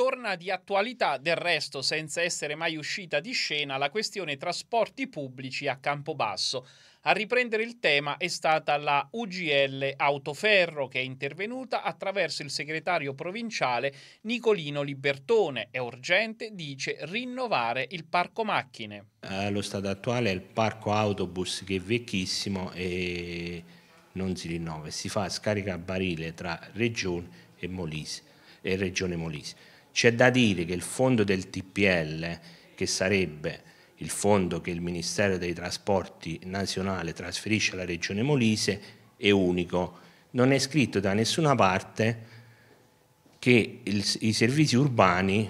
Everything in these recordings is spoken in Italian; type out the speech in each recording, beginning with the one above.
torna di attualità del resto senza essere mai uscita di scena la questione trasporti pubblici a Campobasso. A riprendere il tema è stata la UGL Autoferro che è intervenuta attraverso il segretario provinciale Nicolino Libertone. È urgente, dice, rinnovare il parco macchine. Eh, allo stato attuale è il parco autobus che è vecchissimo e non si rinnova, si fa scarica a barile tra regione e, Molise, e regione Molise c'è da dire che il fondo del TPL, che sarebbe il fondo che il Ministero dei Trasporti nazionale trasferisce alla Regione Molise, è unico. Non è scritto da nessuna parte che il, i servizi urbani,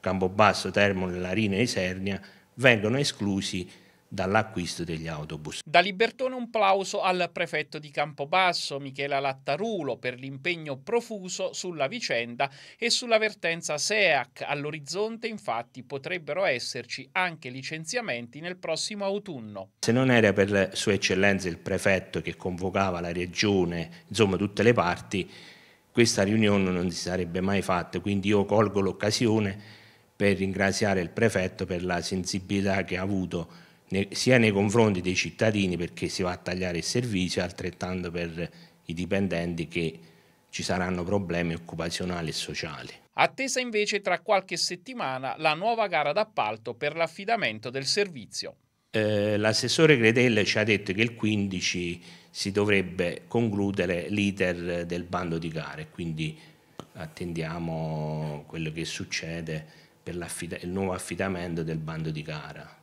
Campobasso, Termoli, Larina e Isernia, vengono esclusi dall'acquisto degli autobus. Da Libertone un plauso al prefetto di Campobasso, Michela Lattarulo, per l'impegno profuso sulla vicenda e sulla vertenza SEAC. All'orizzonte infatti potrebbero esserci anche licenziamenti nel prossimo autunno. Se non era per Sua Eccellenza il prefetto che convocava la regione, insomma tutte le parti, questa riunione non si sarebbe mai fatta, quindi io colgo l'occasione per ringraziare il prefetto per la sensibilità che ha avuto sia nei confronti dei cittadini perché si va a tagliare il servizio, altrettanto per i dipendenti che ci saranno problemi occupazionali e sociali. Attesa invece tra qualche settimana la nuova gara d'appalto per l'affidamento del servizio. Eh, l'assessore Gredella ci ha detto che il 15 si dovrebbe concludere l'iter del bando di gare, quindi attendiamo quello che succede per il nuovo affidamento del bando di gara.